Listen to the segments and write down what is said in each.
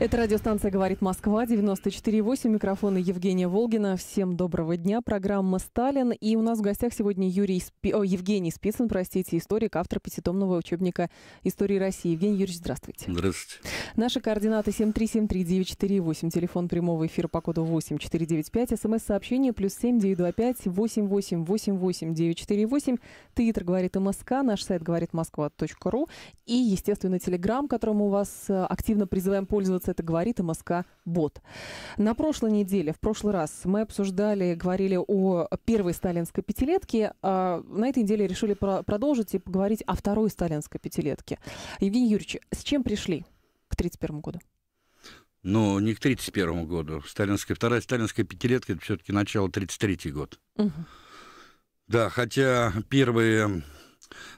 Это радиостанция «Говорит Москва», 94,8, микрофона Евгения Волгина. Всем доброго дня, программа «Сталин». И у нас в гостях сегодня Юрий Спи... О, Евгений Спицын, простите, историк, автор пятитомного учебника истории России». Евгений Юрьевич, здравствуйте. Здравствуйте. Наши координаты 7373948, телефон прямого эфира по коду 8495, смс-сообщение плюс 7925 948 Твиттер «Говорит Москва наш сайт «Говорит Москва.ру» и, естественно, Телеграм, которому вас э, активно призываем пользоваться это говорит МСК Бот. На прошлой неделе, в прошлый раз мы обсуждали, говорили о первой сталинской пятилетке. А на этой неделе решили продолжить и поговорить о второй сталинской пятилетке. Евгений Юрьевич, с чем пришли к 1931 году? Ну, не к 1931 году. Сталинская, вторая сталинская пятилетка, это все-таки начало 1933 год. Угу. Да, хотя первые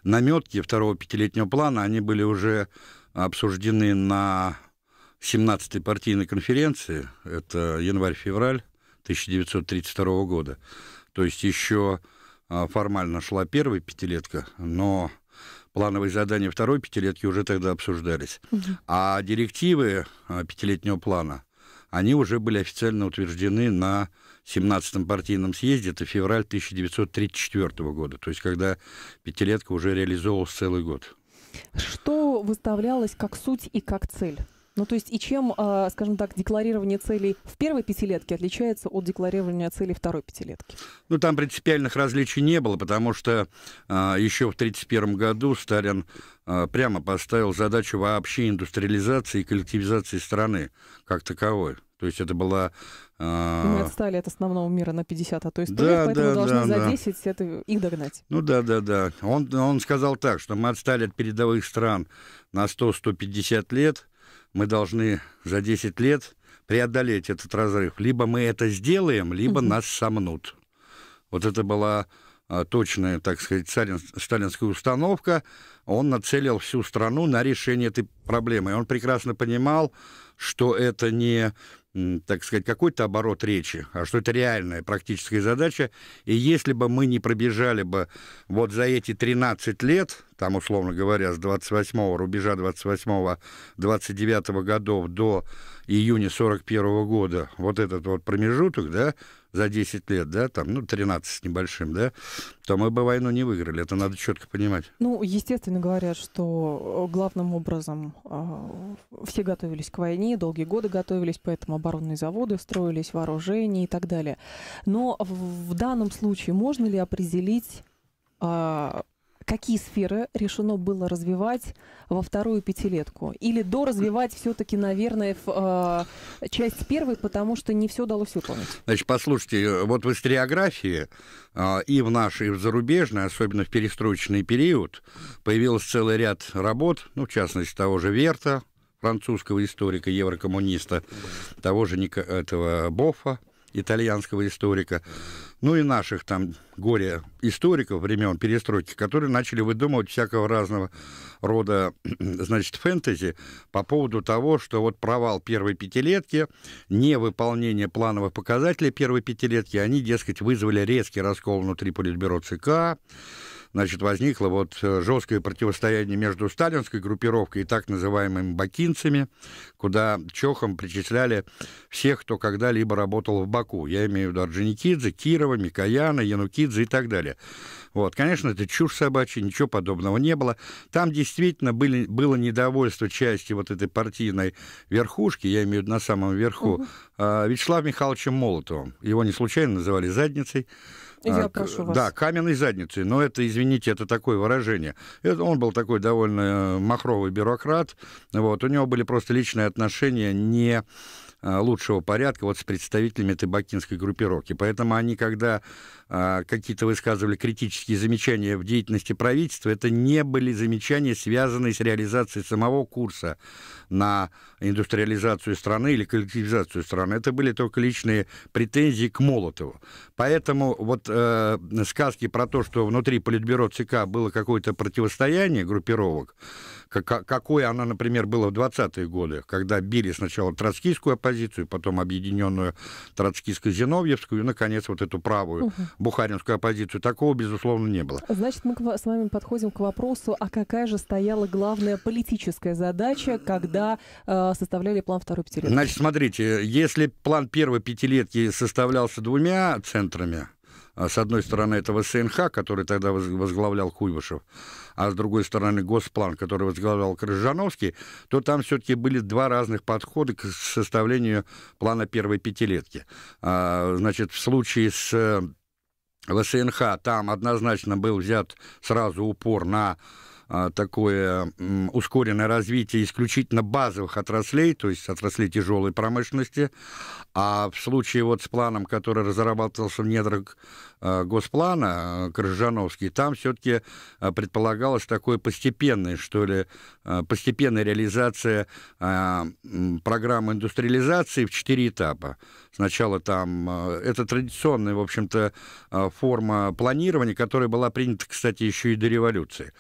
наметки второго пятилетнего плана, они были уже обсуждены на 17-й партийной конференции, это январь-февраль 1932 года, то есть еще а, формально шла первая пятилетка, но плановые задания второй пятилетки уже тогда обсуждались. А директивы а, пятилетнего плана, они уже были официально утверждены на 17-м партийном съезде, это февраль 1934 года, то есть когда пятилетка уже реализовывалась целый год. Что выставлялось как суть и как цель? Ну, то есть, и чем, э, скажем так, декларирование целей в первой пятилетке отличается от декларирования целей второй пятилетки? Ну, там принципиальных различий не было, потому что а, э, еще в 1931 году Сталин а, прямо поставил задачу вообще индустриализации и коллективизации страны как таковой. То есть это была... Э... Мы отстали от основного мира на 50, а то есть да, поэтому да, должны да, за 10 да. это их догнать. Ну да, да, да. Он, он сказал так, что мы отстали от передовых стран на 100-150 лет, мы должны за 10 лет преодолеть этот разрыв. Либо мы это сделаем, либо угу. нас сомнут. Вот это была а, точная, так сказать, сталин, сталинская установка. Он нацелил всю страну на решение этой проблемы. он прекрасно понимал, что это не так сказать, какой-то оборот речи, а что это реальная практическая задача. И если бы мы не пробежали бы вот за эти 13 лет, там, условно говоря, с 28-го, рубежа 28-го, 29-го годов до июня 41 -го года, вот этот вот промежуток, да, за 10 лет, да, там, ну, 13 с небольшим, да, то мы бы войну не выиграли. Это надо четко понимать. Ну, естественно, говорят, что э, главным образом э, все готовились к войне, долгие годы готовились, поэтому оборонные заводы строились, вооружение и так далее. Но в, в данном случае можно ли определить а, какие сферы решено было развивать во вторую пятилетку? Или доразвивать все-таки, наверное, в, э, часть первой, потому что не все удалось выполнить? Значит, послушайте, э, вот в историографии э, и в нашей, и в зарубежной, особенно в перестроечный период, появился целый ряд работ, ну, в частности, того же Верта, французского историка, еврокоммуниста, того же этого Бофа, итальянского историка, ну и наших там горе историков времен перестройки, которые начали выдумывать всякого разного рода, значит, фэнтези по поводу того, что вот провал первой пятилетки, невыполнение плановых показателей первой пятилетки, они, дескать, вызвали резкий раскол внутри политбюро ЦК, значит, возникло вот э, жесткое противостояние между сталинской группировкой и так называемыми бакинцами, куда чехом причисляли всех, кто когда-либо работал в Баку. Я имею в виду Орджоникидзе, Кирова, Микояна, Янукидзе и так далее. Вот, конечно, это чушь собачья, ничего подобного не было. Там действительно были, было недовольство части вот этой партийной верхушки, я имею в виду на самом верху, угу. Вячеславом Михайловичем Молотовым. Его не случайно называли задницей. Я а, прошу вас. Да, каменной задницей. Но это, извините, это такое выражение. Это, он был такой довольно э, махровый бюрократ. Вот. У него были просто личные отношения не э, лучшего порядка вот с представителями табакинской группировки. Поэтому они, когда а, какие-то высказывали критические замечания в деятельности правительства, это не были замечания, связанные с реализацией самого курса на индустриализацию страны или коллективизацию страны. Это были только личные претензии к Молотову. Поэтому вот э, сказки про то, что внутри Политбюро ЦК было какое-то противостояние группировок, как, какое оно, например, было в 20-е годы, когда били сначала троцкийскую оппозицию, потом объединенную троцкийско-зиновьевскую, и, наконец, вот эту правую бухаринскую оппозицию. Такого, безусловно, не было. Значит, мы с вами подходим к вопросу, а какая же стояла главная политическая задача, когда э, составляли план второй пятилетки? Значит, смотрите, если план первой пятилетки составлялся двумя центрами, а, с одной стороны, это ВСНХ, который тогда возглавлял Куйбышев, а с другой стороны, Госплан, который возглавлял Крыжановский, то там все-таки были два разных подхода к составлению плана первой пятилетки. А, значит, в случае с э, ВСНХ там однозначно был взят сразу упор на а, такое ускоренное развитие исключительно базовых отраслей, то есть отраслей тяжелой промышленности. А в случае вот с планом, который разрабатывался в недрах Э, госплана э, Крыжановский, там все-таки э, предполагалось такое постепенное, что ли, постепенная реализация программы индустриализации в четыре этапа. Сначала там, это традиционная, в общем-то, форма планирования, которая была принята, кстати, еще и до революции.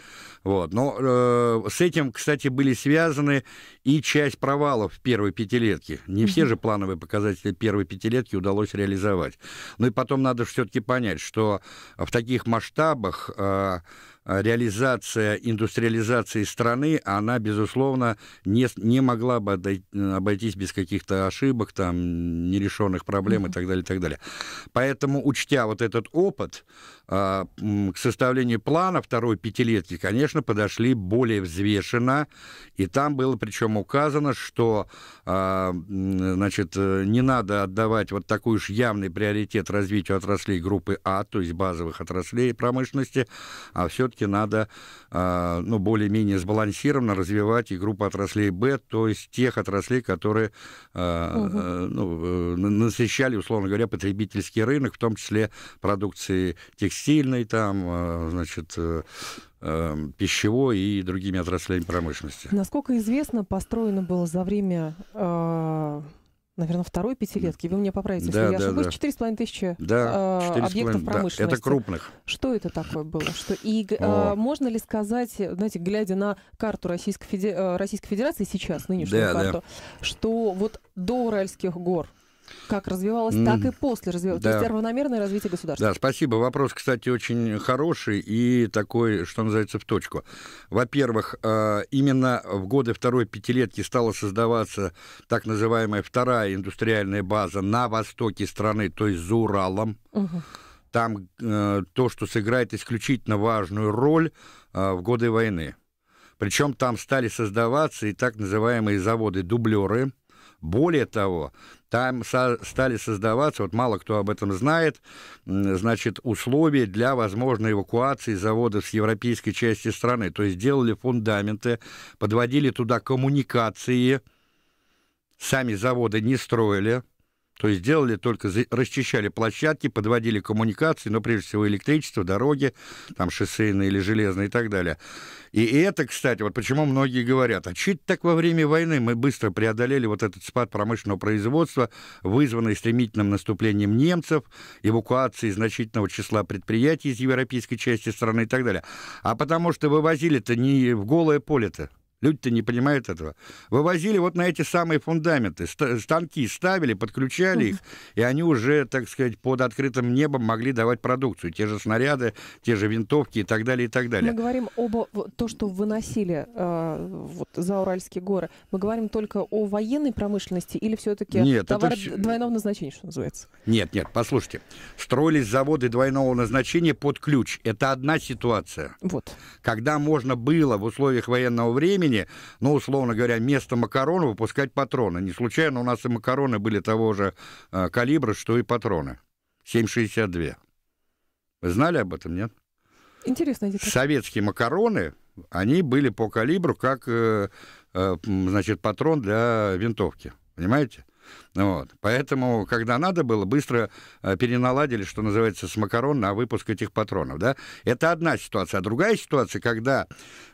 Вот. Но с этим, кстати, были связаны и часть провалов в первой пятилетке. Не все же плановые показатели первой пятилетки удалось реализовать. Ну и потом надо все-таки понять, что в таких масштабах э, реализация индустриализации страны, она, безусловно, не, не могла бы обойтись без каких-то ошибок, там, нерешенных проблем и так далее, и так далее. Поэтому, учтя вот этот опыт, а, к составлению плана второй пятилетки, конечно, подошли более взвешенно, и там было причем указано, что а, значит, э, не надо отдавать вот такой уж явный приоритет развитию отраслей группы А, то есть базовых отраслей промышленности, а все-таки надо а, ну, более-менее сбалансированно развивать и группу отраслей Б, то есть тех отраслей, которые угу. ну, э, насыщали, условно говоря, потребительский рынок, в том числе продукции текстиль текстильной, там, а, значит, э, эм, пищевой и другими отраслями промышленности. Насколько известно, построено было за время а, наверное, второй пятилетки. Вы мне поправите, да, если да, я ошибусь. Четыре с половиной тысячи да, э, объектов промышленности. Да, это крупных. Что это такое было? Что и э, можно ли сказать, знаете, глядя на карту Российской, э, Российской Федерации сейчас, нынешнюю да, карту, да. что вот до Уральских гор как развивалось, mm. так и после развивалось. Да. То есть равномерное развитие государства. Да, спасибо. Вопрос, кстати, очень хороший и такой, что называется, в точку. Во-первых, э, именно в годы второй пятилетки стала создаваться так называемая вторая индустриальная база на востоке страны, то есть за Уралом. Угу. Там э, то, что сыграет исключительно важную роль э, в годы войны. Причем там стали создаваться и так называемые заводы-дублеры, более того, там со стали создаваться, вот мало кто об этом знает, значит, условия для возможной эвакуации заводов с европейской части страны. То есть делали фундаменты, подводили туда коммуникации, сами заводы не строили, то есть делали только, расчищали площадки, подводили коммуникации, но прежде всего электричество, дороги, там шоссейные или железные и так далее. И, и это, кстати, вот почему многие говорят, а чуть так во время войны мы быстро преодолели вот этот спад промышленного производства, вызванный стремительным наступлением немцев, эвакуацией значительного числа предприятий из европейской части страны и так далее. А потому что вывозили-то не в голое поле-то, Люди-то не понимают этого. Вывозили вот на эти самые фундаменты. Станки ставили, подключали их, и они уже, так сказать, под открытым небом могли давать продукцию. Те же снаряды, те же винтовки и так далее, и так далее. Мы говорим об то, что выносили э, вот, за Уральские горы. Мы говорим только о военной промышленности или все-таки нет, товар это... двойного назначения, что называется? Нет, нет, послушайте. Строились заводы двойного назначения под ключ. Это одна ситуация. Вот. Когда можно было в условиях военного времени применение, ну, условно говоря, вместо макарон выпускать патроны. Не случайно у нас и макароны были того же э, калибра, что и патроны. 7,62. Вы знали об этом, нет? Интересно. Советские макароны, они были по калибру как, э, э, значит, патрон для винтовки. Понимаете? Вот. Поэтому, когда надо было, быстро э, переналадили, что называется, с макарон на выпуск этих патронов. Да? Это одна ситуация. А другая ситуация, когда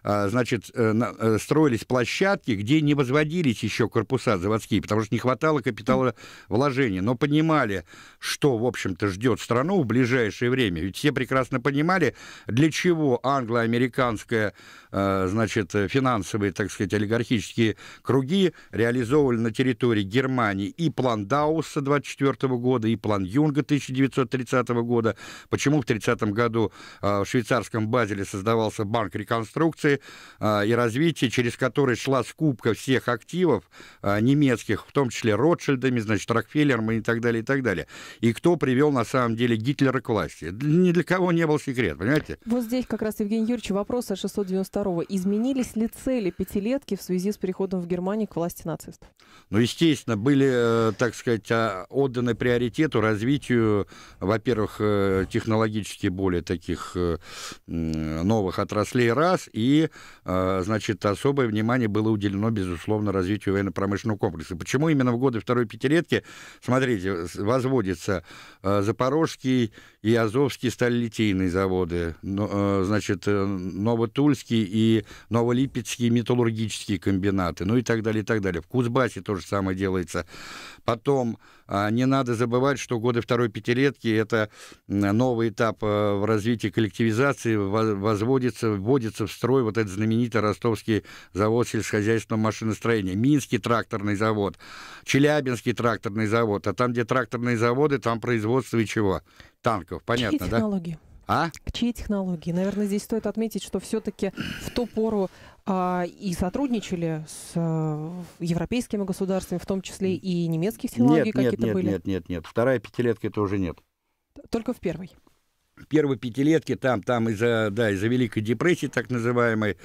э, значит, э, строились площадки, где не возводились еще корпуса заводские, потому что не хватало капитала вложения, но понимали, что, в общем-то, ждет страну в ближайшее время. Ведь все прекрасно понимали, для чего англо-американская, значит, финансовые, так сказать, олигархические круги реализовывали на территории Германии Германии, и план Дауса 24 года, и план Юнга 1930 года. Почему в 30 году а, в швейцарском Базеле создавался банк реконструкции а, и развития, через который шла скупка всех активов а, немецких, в том числе Ротшильдами, значит, Рокфеллером и так далее, и так далее. И кто привел на самом деле Гитлера к власти. Ни для кого не был секрет, понимаете? Вот здесь как раз, Евгений Юрьевич, вопрос о 692-го. Изменились ли цели пятилетки в связи с переходом в Германию к власти нацистов? Ну, естественно, были Э, так сказать, а, отданы приоритету развитию, во-первых, э, технологически более таких э, новых отраслей раз, и, значит, особое внимание было уделено, безусловно, развитию военно-промышленного комплекса. Почему именно в годы второй пятилетки, смотрите, возводится Запорожский и Азовский сталилитейные заводы, значит, Новотульский и Новолипецкие металлургические комбинаты, ну и так далее, и так далее. В Кузбассе то же самое делается. Потом а, не надо забывать, что годы второй пятилетки – это новый этап э, в развитии коллективизации, возводится, вводится в строй вот этот знаменитый ростовский завод сельскохозяйственного машиностроения, Минский тракторный завод, Челябинский тракторный завод, а там, где тракторные заводы, там производство и чего? Танков, понятно, и технологии. да? А? К чьей технологии? Наверное, здесь стоит отметить, что все-таки в ту пору а, и сотрудничали с а, европейскими государствами, в том числе и немецких технологий какие-то нет, были. Нет, нет, нет, вторая пятилетка это уже нет. Только в первой. В первой пятилетке там, там из-за, да, из-за Великой депрессии так называемой,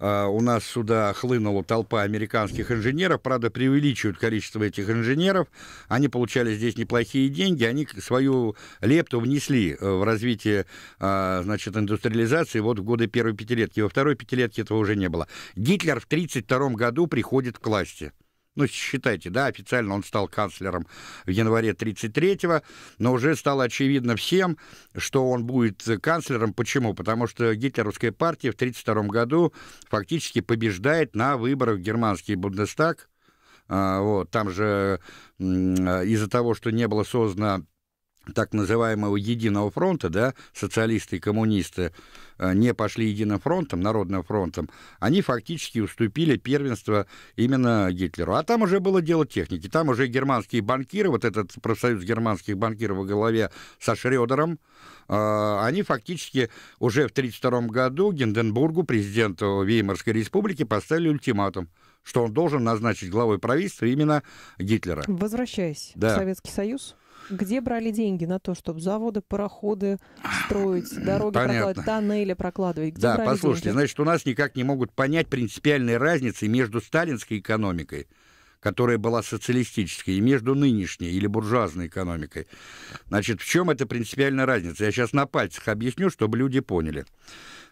а, у нас сюда хлынула толпа американских инженеров, правда, преувеличивают количество этих инженеров, они получали здесь неплохие деньги, они свою лепту внесли э, в развитие, а, значит, индустриализации вот в годы первой пятилетки, во второй пятилетке этого уже не было. Гитлер в 1932 году приходит к власти ну, считайте, да, официально он стал канцлером в январе 33-го, но уже стало очевидно всем, что он будет канцлером. Почему? Потому что гитлеровская партия в 32 году фактически побеждает на выборах в германский Бундестаг. А, вот, там же а, из-за того, что не было создано так называемого единого фронта, да, социалисты и коммунисты э, не пошли единым фронтом, народным фронтом, они фактически уступили первенство именно Гитлеру. А там уже было дело техники. Там уже германские банкиры, вот этот профсоюз германских банкиров во главе со Шредером, э, они фактически уже в 1932 году Гинденбургу, президенту Веймарской республики, поставили ультиматум что он должен назначить главой правительства именно Гитлера. Возвращаясь да. в Советский Союз, где брали деньги на то, чтобы заводы, пароходы строить, дороги Понятно. прокладывать, тоннели прокладывать? Где да, послушайте, деньги? значит, у нас никак не могут понять принципиальной разницы между сталинской экономикой, которая была социалистической, и между нынешней или буржуазной экономикой. Значит, в чем эта принципиальная разница? Я сейчас на пальцах объясню, чтобы люди поняли.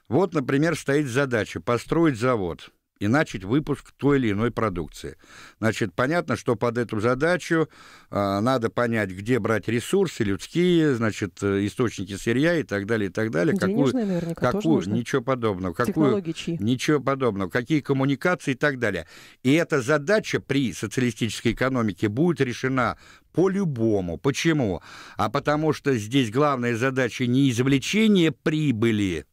Вот, например, стоит задача построить завод – и начать выпуск той или иной продукции. Значит, понятно, что под эту задачу э, надо понять, где брать ресурсы, людские, значит, э, источники сырья и так далее, и так далее. Денежные, какую, наверняка, какую, ничего подобного. Какую, чьи? Ничего подобного. Какие коммуникации и так далее. И эта задача при социалистической экономике будет решена по-любому. Почему? А потому что здесь главная задача не извлечение прибыли,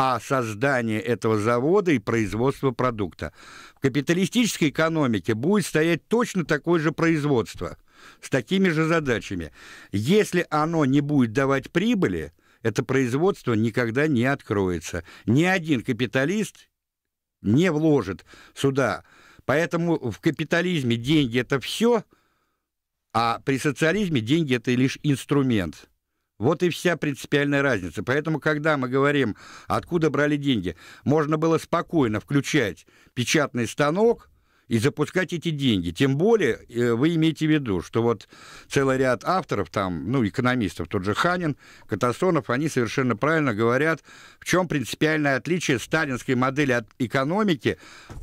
а создание этого завода и производство продукта. В капиталистической экономике будет стоять точно такое же производство с такими же задачами. Если оно не будет давать прибыли, это производство никогда не откроется. Ни один капиталист не вложит сюда. Поэтому в капитализме деньги – это все, а при социализме деньги – это лишь инструмент – вот и вся принципиальная разница. Поэтому, когда мы говорим, откуда брали деньги, можно было спокойно включать печатный станок и запускать эти деньги. Тем более э, вы имеете в виду, что вот целый ряд авторов, там, ну, экономистов, тот же Ханин, Катасонов, они совершенно правильно говорят, в чем принципиальное отличие сталинской модели от экономики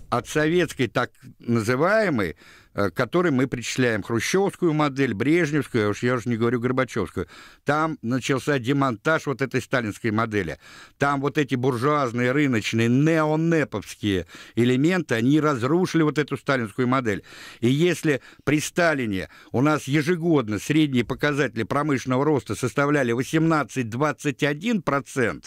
от советской так называемой, Э, к мы причисляем хрущевскую модель, брежневскую, уж я уже не говорю горбачевскую. Там начался демонтаж вот этой сталинской модели. Там вот эти буржуазные, рыночные, неонеповские элементы, они разрушили вот эту сталинскую модель. И если при Сталине у нас ежегодно средние показатели промышленного роста составляли 18-21%,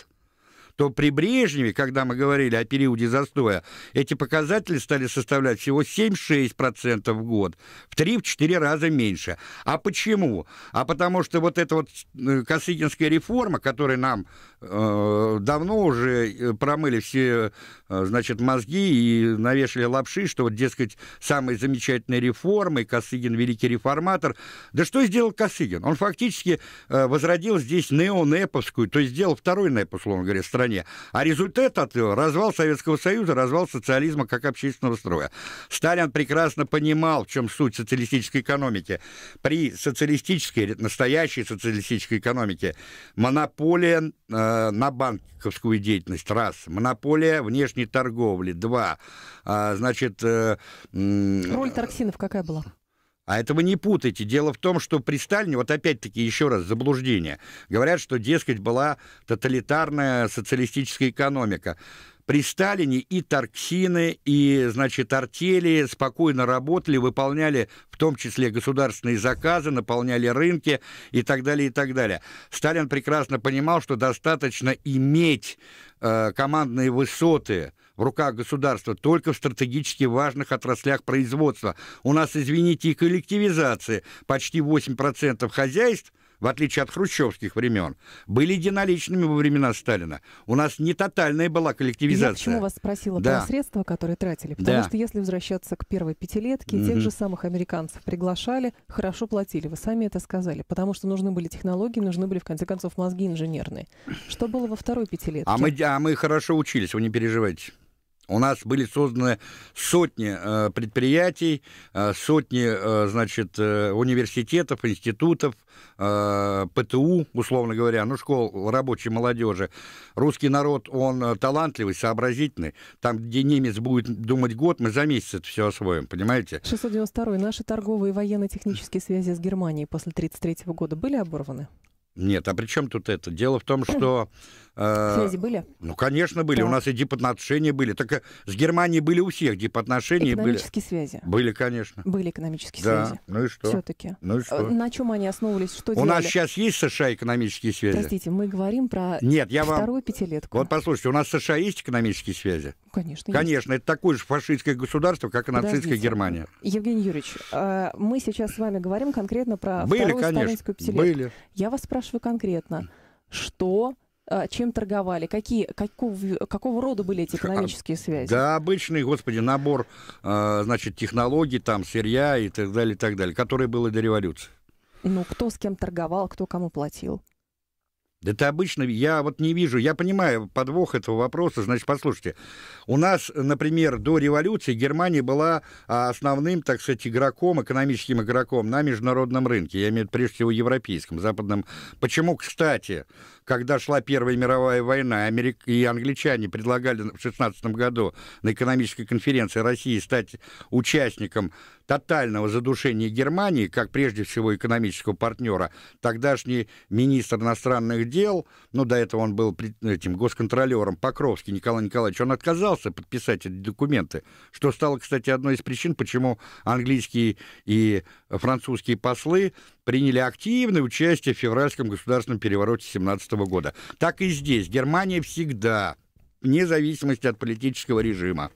то при Брежневе, когда мы говорили о периоде застоя, эти показатели стали составлять всего 7-6% в год, в 3-4 раза меньше. А почему? А потому что вот эта вот э, Косыгинская реформа, которая нам Э, давно уже э, промыли все, э, значит, мозги и навешали лапши, что вот, дескать, самые замечательные реформы, Косыгин великий реформатор. Да что сделал Косыгин? Он фактически возродил здесь неонеповскую, то есть сделал второй НЭП, условно говоря, в стране. А результат от этого – развал Советского Союза, развал социализма как общественного строя. Сталин прекрасно понимал, в чем суть социалистической экономики. При социалистической, настоящей социалистической экономике монополия Э, на банковскую деятельность, раз, монополия внешней торговли, два, э, значит... Э, э, Роль Тарксинов какая была? А этого не путайте. Дело в том, что при Сталине, вот опять-таки еще раз заблуждение, говорят, что, дескать, была тоталитарная социалистическая экономика при Сталине и торксины, и, значит, артели спокойно работали, выполняли в том числе государственные заказы, наполняли рынки и так далее, и так далее. Сталин прекрасно понимал, что достаточно иметь э, командные высоты, в руках государства только в стратегически важных отраслях производства. У нас, извините, и коллективизация. Почти 8% хозяйств в отличие от хрущевских времен, были единоличными во времена Сталина. У нас не тотальная была коллективизация. Я почему вас спросила да. про средства, которые тратили? Потому да. что если возвращаться к первой пятилетке, mm-hmm. тех же самых американцев приглашали, хорошо платили. Вы сами это сказали. Потому что нужны были технологии, нужны были, в конце концов, мозги инженерные. Что было во второй пятилетке? А мы, а мы хорошо учились, вы не переживайте. У нас были созданы сотни э, предприятий, э, сотни, э, значит, э, университетов, институтов, э, ПТУ, условно говоря, ну, школ рабочей молодежи. Русский народ, он э, талантливый, сообразительный. Там, где немец будет думать год, мы за месяц это все освоим, понимаете? 692 Наши торговые и военно-технические связи с Германией после 1933 года были оборваны? Нет, а при чем тут это? Дело в том, что... Э, связи были? Ну, конечно, были. Да. У нас и дипотношения были. Так э, с Германией были у всех дипотношения. Экономические были. связи? Были, конечно. Были экономические да. связи. ну и что? Все-таки. Ну и что? Э, на чем они основывались? Что у делали? нас сейчас есть США экономические связи? Простите, мы говорим про Нет, я вторую вам... пятилетку. Вот послушайте, у нас США есть экономические связи? Конечно. Конечно, есть. это такое же фашистское государство, как и Подождите. нацистская Германия. Евгений Юрьевич, мы сейчас с вами говорим конкретно про были, вторую конечно. сталинскую пятилетку. Были. Я вас спрашиваю, спрашиваю конкретно, что э, чем торговали, какие, какого какого рода были эти а, экономические связи? Да, обычный, господи, набор, э, значит, технологий, там, сырья и так далее, и так далее, которые было до революции. Ну, кто с кем торговал, кто кому платил? Да Это обычно, я вот не вижу, я понимаю подвох этого вопроса, значит, послушайте, у нас, например, до революции Германия была а, основным, так сказать, игроком, экономическим игроком на международном рынке, я имею в виду прежде всего европейском, западном. Почему, кстати, когда шла Первая мировая война, Америк... и англичане предлагали в 16 году на экономической конференции России стать участником тотального задушения Германии, как прежде всего экономического партнера, тогдашний министр иностранных дел, ну, до этого он был этим госконтролером Покровский Николай Николаевич, он отказался подписать эти документы, что стало, кстати, одной из причин, почему английские и французские послы приняли активное участие в февральском государственном перевороте 17 года. Так и здесь. Германия всегда вне зависимости от политического режима.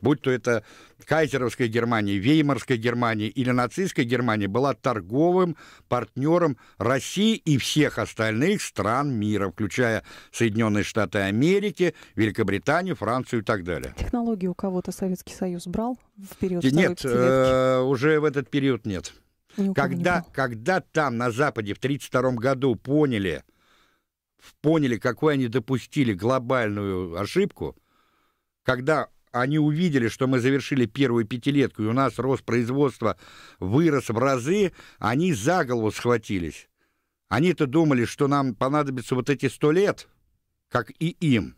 Будь то это кайзеровская Германия, веймарская Германия или нацистская Германия, была торговым партнером России и всех остальных стран мира, включая Соединенные Штаты Америки, Великобританию, Францию и так далее. Технологии у кого-то Советский Союз брал в период Нет, э, уже в этот период нет. Когда, когда там на Западе в 1932 году поняли, поняли, какую они допустили глобальную ошибку, когда они увидели, что мы завершили первую пятилетку, и у нас рост производства вырос в разы, они за голову схватились. Они-то думали, что нам понадобится вот эти сто лет, как и им.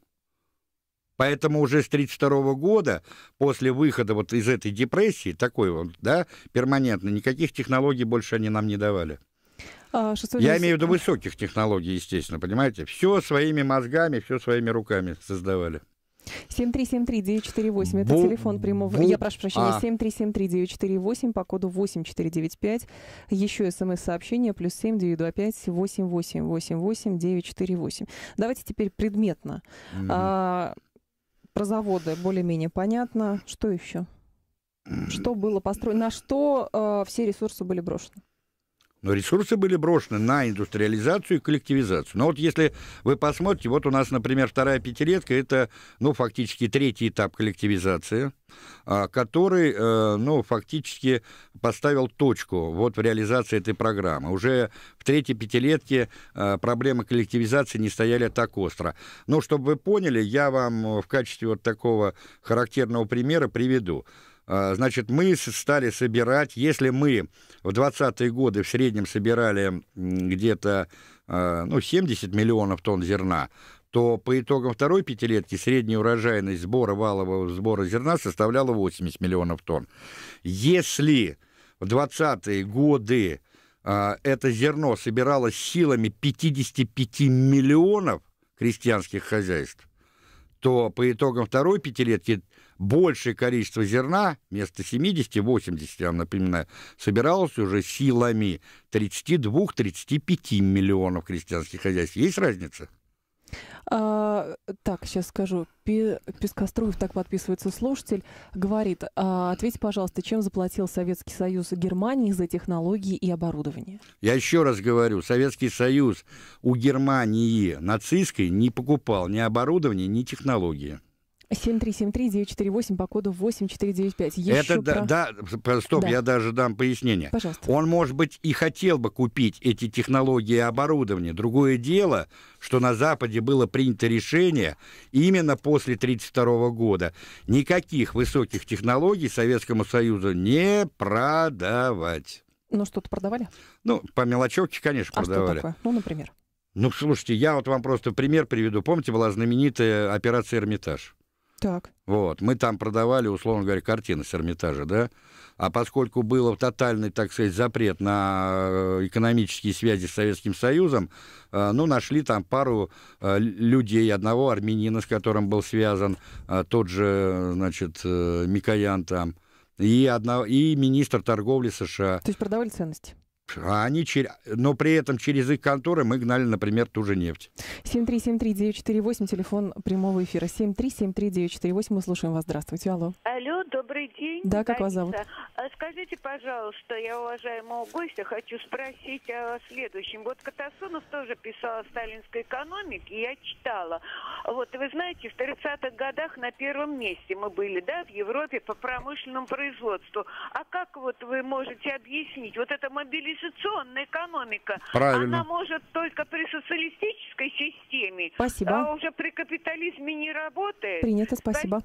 Поэтому уже с 1932 года, после выхода вот из этой депрессии, такой вот, да, перманентно, никаких технологий больше они нам не давали. Шестой а, Я имею в виду высоких технологий, естественно, понимаете? Все своими мозгами, все своими руками создавали. 7373948, это Бу... телефон прямого... Бу... Я прошу прощения, а. 7373948 по коду 8495. Еще смс-сообщение плюс 7925-8888-948. Давайте теперь предметно. Mm-hmm. А, про заводы более-менее понятно. Что еще? Что было построено? На что э, все ресурсы были брошены? Но ресурсы были брошены на индустриализацию и коллективизацию. Но вот если вы посмотрите, вот у нас, например, вторая пятилетка, это, ну, фактически третий этап коллективизации, а, который, э, ну, фактически поставил точку вот в реализации этой программы. Уже в третьей пятилетке э, проблемы коллективизации не стояли так остро. Но, чтобы вы поняли, я вам в качестве вот такого характерного примера приведу. А, значит, мы стали собирать, если мы в 20-е годы в среднем собирали где-то а, ну, 70 миллионов тонн зерна, то по итогам второй пятилетки средняя урожайность сбора валового сбора зерна составляла 80 миллионов тонн. Если в 20-е годы а, это зерно собиралось силами 55 миллионов крестьянских хозяйств, то по итогам второй пятилетки большее количество зерна, вместо 70-80, я напоминаю, собиралось уже силами 32-35 миллионов крестьянских хозяйств. Есть разница? А, так, сейчас скажу. Пескоструев, так подписывается слушатель, говорит, а, ответь, пожалуйста, чем заплатил Советский Союз Германии за технологии и оборудование? Я еще раз говорю, Советский Союз у Германии нацистской не покупал ни оборудование, ни технологии. 7373948 по коду 8495. Еще это про... да, да, стоп, да. я даже дам пояснение. Пожалуйста. Он, может быть, и хотел бы купить эти технологии и оборудование. Другое дело, что на Западе было принято решение именно после 1932 года никаких высоких технологий Советскому Союзу не продавать. Ну, что-то продавали? Ну, по мелочевке, конечно, а продавали. Что такое? Ну, например. Ну, слушайте, я вот вам просто пример приведу. Помните, была знаменитая операция «Эрмитаж»? Так. Вот. Мы там продавали, условно говоря, картины с Эрмитажа, да? А поскольку был тотальный, так сказать, запрет на э, экономические связи с Советским Союзом, э, ну, нашли там пару э, людей, одного армянина, с которым был связан тот же, значит, Микоян там, и, одно, и министр торговли США. То есть продавали ценности? А они, через... но при этом через их конторы мы гнали, например, ту же нефть. 7373948, телефон прямого эфира. 7373948, мы слушаем вас. Здравствуйте, алло. Алло, добрый день. Да, как Алиса. вас зовут? А скажите, пожалуйста, я уважаемого гостя хочу спросить о следующем. Вот Катасунов тоже писал о сталинской экономике, я читала. Вот, вы знаете, в 30-х годах на первом месте мы были, да, в Европе по промышленному производству. А как вот вы можете объяснить, вот это мобилизация компенсационная экономика. Правильно. Она может только при социалистической системе. Спасибо. А уже при капитализме не работает. Принято, спасибо.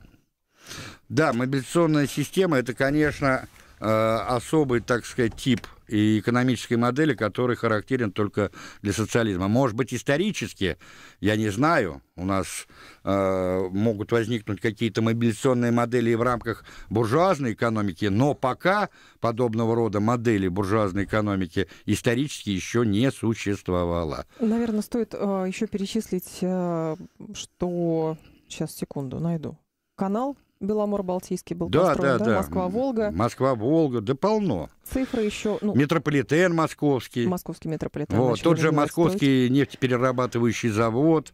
Да, мобилизационная система – это, конечно, э, особый, так сказать, тип и экономической модели, который характерен только для социализма. Может быть, исторически, я не знаю, у нас э, могут возникнуть какие-то мобилизационные модели в рамках буржуазной экономики, но пока подобного рода модели буржуазной экономики исторически еще не существовало. Наверное, стоит э, еще перечислить, э, что... Сейчас, секунду, найду. Канал Беломор Балтийский был да, построен, да, да, Москва-Волга. Москва-Волга, да полно. Цифры еще... Ну, метрополитен московский. Московский метрополитен. Вот, тот же московский строить. нефтеперерабатывающий завод.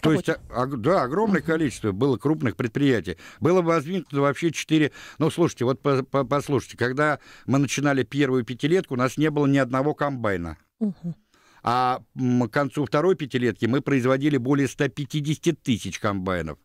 То есть, а, да, огромное количество было крупных предприятий. Было воздвинуто вообще четыре... Ну, слушайте, вот по, по, послушайте, когда мы начинали первую пятилетку, у нас не было ни одного комбайна. А к концу второй пятилетки мы производили более 150 тысяч комбайнов.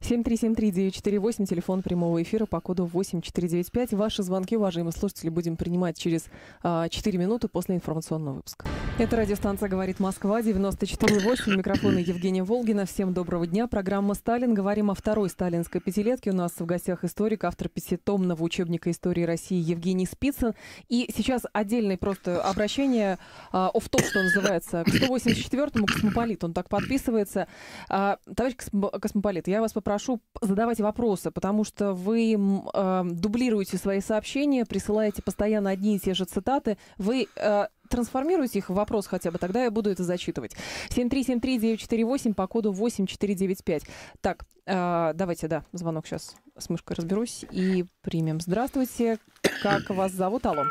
7373948, телефон прямого эфира по коду 8495. Ваши звонки, уважаемые слушатели, будем принимать через а, 4 минуты после информационного выпуска. Это радиостанция «Говорит Москва», 94,8, микрофона Евгения Волгина. Всем доброго дня. Программа «Сталин». Говорим о второй сталинской пятилетке. У нас в гостях историк, автор пятитомного учебника истории России Евгений Спицын. И сейчас отдельное просто обращение а, том, что называется, к 184-му «Космополит». Он так подписывается. А, товарищ Космополит, я я вас попрошу задавать вопросы, потому что вы э, дублируете свои сообщения, присылаете постоянно одни и те же цитаты. Вы э, трансформируйте их в вопрос хотя бы, тогда я буду это зачитывать. 7373948 по коду 8495. Так, э, давайте, да, звонок сейчас с мышкой разберусь и примем. Здравствуйте, как вас зовут? Алло.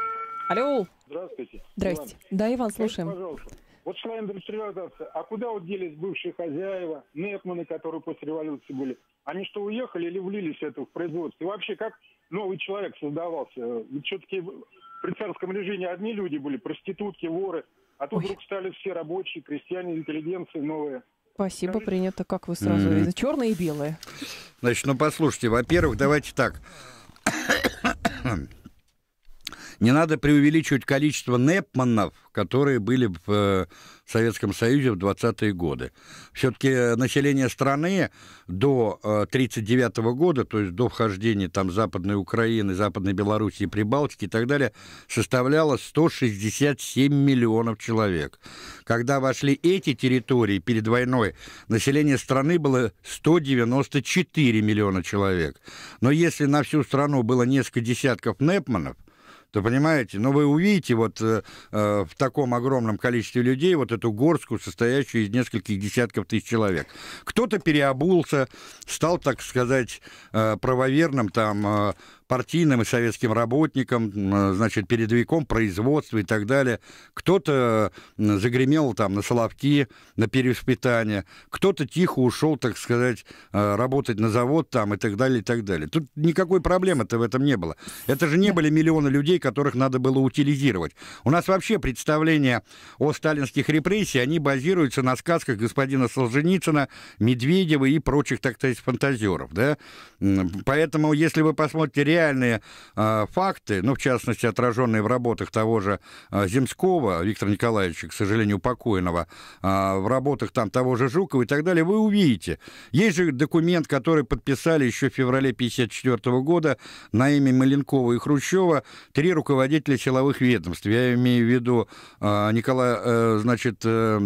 Алло. Здравствуйте. Здрасте. Иван. Да, Иван, слушаем. Скажите, пожалуйста, вот шла индустриализация. А куда вот делись бывшие хозяева, нетманы, которые после революции были? Они что, уехали или влились это в производство? И вообще, как новый человек создавался? Ведь все-таки при царском режиме одни люди были, проститутки, воры. А тут Ой. вдруг стали все рабочие, крестьяне, интеллигенции новые. Спасибо, Скажите. принято. Как вы сразу? Mm-hmm. Черное и белые. Значит, ну послушайте, во-первых, давайте так. Не надо преувеличивать количество Непманов, которые были в э, Советском Союзе в 20-е годы. Все-таки э, население страны до 1939 э, года, то есть до вхождения там, Западной Украины, Западной Белоруссии, Прибалтики и так далее, составляло 167 миллионов человек. Когда вошли эти территории перед войной, население страны было 194 миллиона человек. Но если на всю страну было несколько десятков Непманов, то понимаете, но ну, вы увидите вот э, э, в таком огромном количестве людей вот эту горстку, состоящую из нескольких десятков тысяч человек. Кто-то переобулся, стал, так сказать, э, правоверным там э, партийным и советским работникам, э, значит, передовиком производства и так далее. Кто-то загремел там на Соловки, на перевоспитание, кто-то тихо ушел, так сказать, э, работать на завод там и так далее, и так далее. Тут никакой проблемы-то в этом не было. Это же не были миллионы людей, которых надо было утилизировать. У нас вообще представление о сталинских репрессиях, они базируются на сказках господина Солженицына, Медведева и прочих, так сказать, фантазеров, да? Поэтому, если вы посмотрите реальные э, факты, ну, в частности, отраженные в работах того же э, Земского, Виктора Николаевича, к сожалению, покойного, э, в работах там того же Жукова и так далее, вы увидите. Есть же документ, который подписали еще в феврале 1954 года на имя Маленкова и Хрущева три руководителя силовых ведомств. Я имею в виду э, Николай, э, значит, э,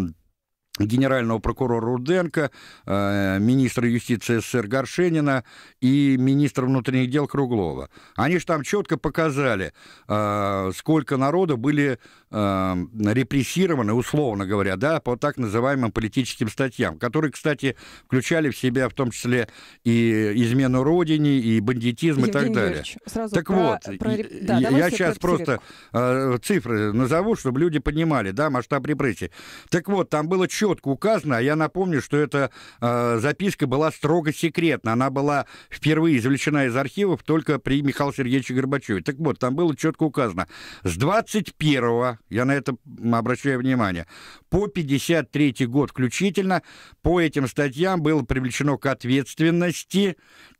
генерального прокурора Руденко, э, министра юстиции СССР Горшенина и министра внутренних дел Круглова. Они же там четко показали, э, сколько народа были э, эм, репрессированы, условно говоря, да, по так называемым политическим статьям, которые, кстати, включали в себя в том числе и измену родине, и бандитизм, Евгений и так далее. сразу так про, вот, про... Да, я, я сейчас просто э, цифры назову, чтобы люди понимали, да, масштаб репрессий. Так вот, там было четко указано, а я напомню, что эта э, записка была строго секретна, она была впервые извлечена из архивов только при Михаиле Сергеевиче Горбачеве. Так вот, там было четко указано, с 21 я на это обращаю внимание, по 53 год включительно по этим статьям было привлечено к ответственности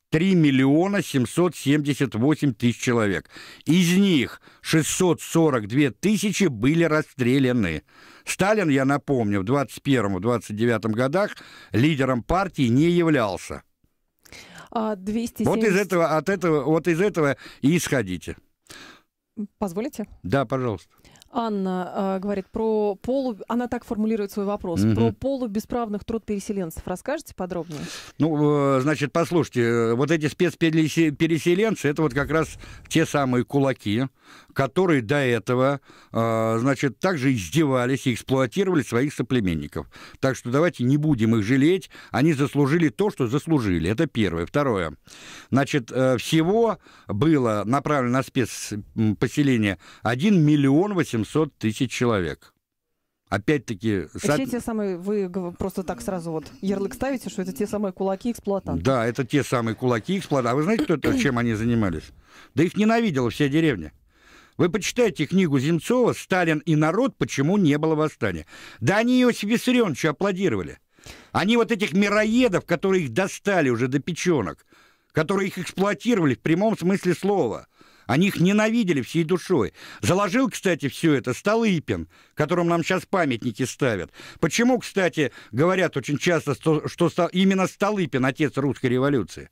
3 миллиона 778 тысяч человек. Из них 642 тысячи были расстреляны. Сталин, я напомню, в 21-29 годах лидером партии не являлся. 270... А, вот из этого, от этого, вот из этого и исходите. Позволите? Да, пожалуйста. Анна э, говорит про полу... Она так формулирует свой вопрос. Угу. Про полубесправных труд переселенцев. Расскажите подробнее? Ну, э, значит, послушайте. Э, вот эти спецпереселенцы, это вот как раз те самые кулаки, которые до этого, э, значит, также издевались и эксплуатировали своих соплеменников. Так что давайте не будем их жалеть. Они заслужили то, что заслужили. Это первое. Второе. Значит, э, всего было направлено на спецпоселение 1 миллион 800 700 тысяч человек. Опять-таки... Это те самые, вы просто так сразу вот ярлык ставите, что это те самые кулаки эксплуатантов. Да, это те самые кулаки эксплуатантов. А вы знаете, кто это, чем они занимались? Да их ненавидела вся деревня. Вы почитайте книгу Земцова «Сталин и народ. Почему не было восстания». Да они Иосиф Виссарионовичу аплодировали. Они вот этих мироедов, которые их достали уже до печенок, которые их эксплуатировали в прямом смысле слова, они их ненавидели всей душой. Заложил, кстати, все это Столыпин, которым нам сейчас памятники ставят. Почему, кстати, говорят очень часто, что, что именно Столыпин отец русской революции?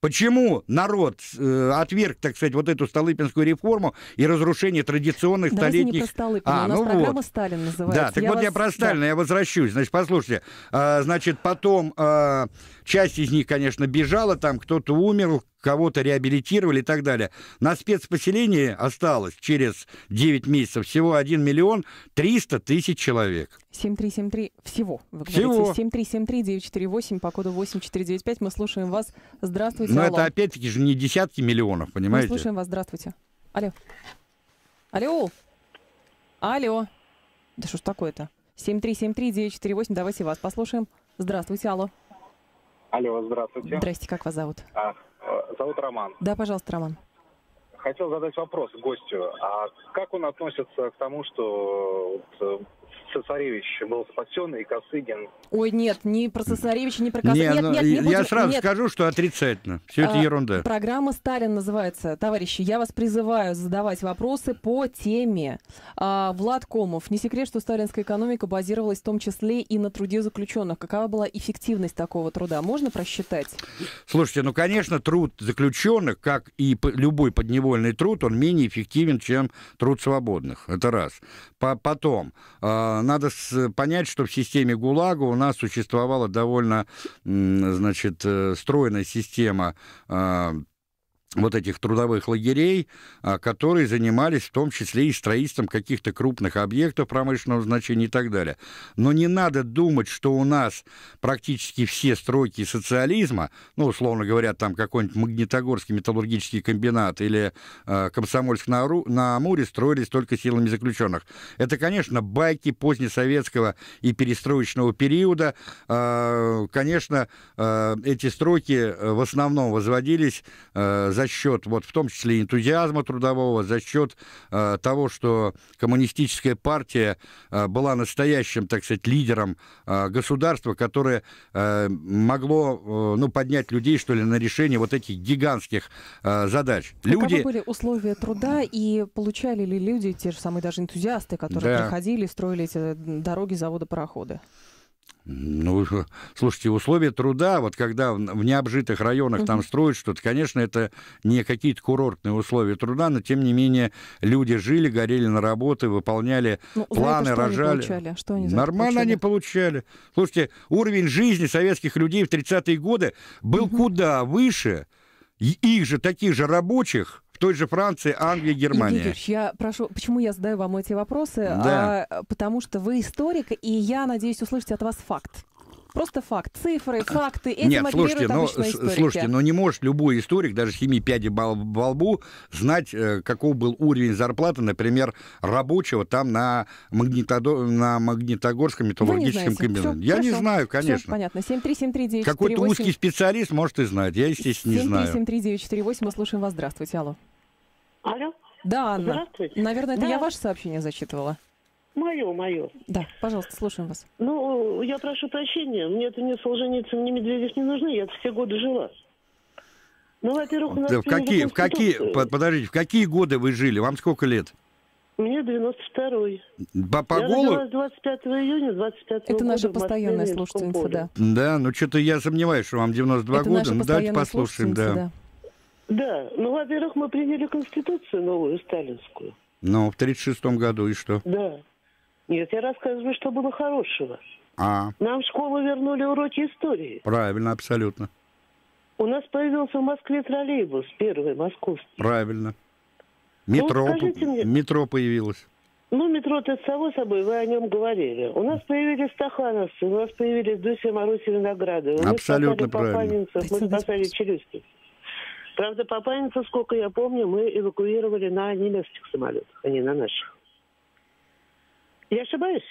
Почему народ э, отверг, так сказать, вот эту Столыпинскую реформу и разрушение традиционных Давайте столетних... не про Столыпина, а, у нас ну программа вот. Сталин называется. Да, так я вот вас... я про Сталина, да. я возвращусь. Значит, послушайте, э, значит, потом... Э, Часть из них, конечно, бежала, там кто-то умер, кого-то реабилитировали и так далее. На спецпоселении осталось через 9 месяцев всего 1 миллион 300 тысяч человек. 7373 всего, вы всего. говорите. 7373-948 по коду 8495. Мы слушаем вас. Здравствуйте, Но Алло. это опять-таки же не десятки миллионов, понимаете? Мы слушаем вас. Здравствуйте. Алло. Алло. Алло. Да что ж такое-то? 7373-948, давайте вас послушаем. Здравствуйте, алло. Алло, здравствуйте. Здрасте, как вас зовут? А, э, зовут Роман. Да, пожалуйста, Роман. Хотел задать вопрос гостю. А как он относится к тому, что э, цесаревич был спасен, и Косыгин. Ой, нет, не про цесаревича, не про Косыгина. Нет, ну, нет, нет, не я сразу нет. скажу, что отрицательно. Все а, это ерунда. Программа «Сталин» называется. Товарищи, я вас призываю задавать вопросы по теме. А, Влад Комов, не секрет, что сталинская экономика базировалась в том числе и на труде заключенных. Какова была эффективность такого труда? Можно просчитать? Слушайте, ну, конечно, труд заключенных, как и любой подневольный труд, он менее эффективен, чем труд свободных. Это раз. По потом, э, надо понять, что в системе ГУЛАГа у нас существовала довольно, значит, э, стройная система а, вот этих трудовых лагерей, а, которые занимались в том числе и строительством каких-то крупных объектов промышленного значения и так далее. Но не надо думать, что у нас практически все стройки социализма, ну, условно говоря, там какой-нибудь Магнитогорский металлургический комбинат или э, Комсомольск на, Ару, на Амуре строились только силами заключенных. Это, конечно, байки позднесоветского и перестроечного периода. Э, конечно, э, эти стройки в основном возводились э, за за счет, вот в том числе энтузиазма трудового, за счет э, того, что коммунистическая партия э, была настоящим, так сказать, лидером э, государства, которое э, могло, э, ну, поднять людей, что ли, на решение вот этих гигантских э, задач. А люди... были условия труда и получали ли люди, те же самые даже энтузиасты, которые да. приходили, строили эти дороги, заводы, пароходы? Ну, слушайте, условия труда, вот когда в необжитых районах там строят что-то, конечно, это не какие-то курортные условия труда, но тем не менее люди жили, горели на работы, выполняли ну, планы, это, что рожали. А они получали? Что они Нормально получили? они получали. Слушайте, уровень жизни советских людей в 30-е годы был угу. куда выше их же таких же рабочих, в той же Франции, Англии, Германии. Евгений я прошу, почему я задаю вам эти вопросы? Да. А, потому что вы историк, и я надеюсь услышать от вас факт. Просто факт. Цифры, факты. Этим Нет, слушайте, ну, но, слушайте, но ну, не может любой историк, даже химии пяди во лбу, знать, э, каков был уровень зарплаты, например, рабочего там на, Магнитодо... на Магнитогорском металлургическом комбинате. Я хорошо. не знаю, конечно. Все понятно. 7373948. Какой-то узкий специалист может и знать. Я, естественно, не знаю. 7373948. Мы слушаем вас. Здравствуйте. Алло. Алло. Да, Анна. Здравствуйте. Наверное, это да. я ваше сообщение зачитывала. Мое, мое. Да, пожалуйста, слушаем вас. Ну, я прошу прощения, мне это не Солженицын, мне Медведев не нужны, я все годы жила. Ну, во-первых, у нас... Да, в какие, в какие, подождите, в какие годы вы жили? Вам сколько лет? Мне 92-й. По, по я голу? 25 июня 25 Это года наша постоянная Москве, слушательница, да. Да, ну что-то я сомневаюсь, что вам 92 Это года. Ну давайте послушаем, да. да. Да, ну, во-первых, мы приняли Конституцию новую, сталинскую. Ну, в 36-м году, и что? Да. Нет, я рассказываю, что было хорошего. А. Нам в школу вернули уроки истории. Правильно, абсолютно. У нас появился в Москве троллейбус, первый московский. Правильно. Метро, ну, мне, метро появилось. Ну, метро это само собой, вы о нем говорили. У нас появились стахановцы, у нас появились Дуся Маруси Виноградова. Абсолютно правильно. правильно. Мы спасали Челюскин. Правда, Папанинцев, сколько я помню, мы эвакуировали на немецких самолетах, а не на наших. Я ошибаюсь?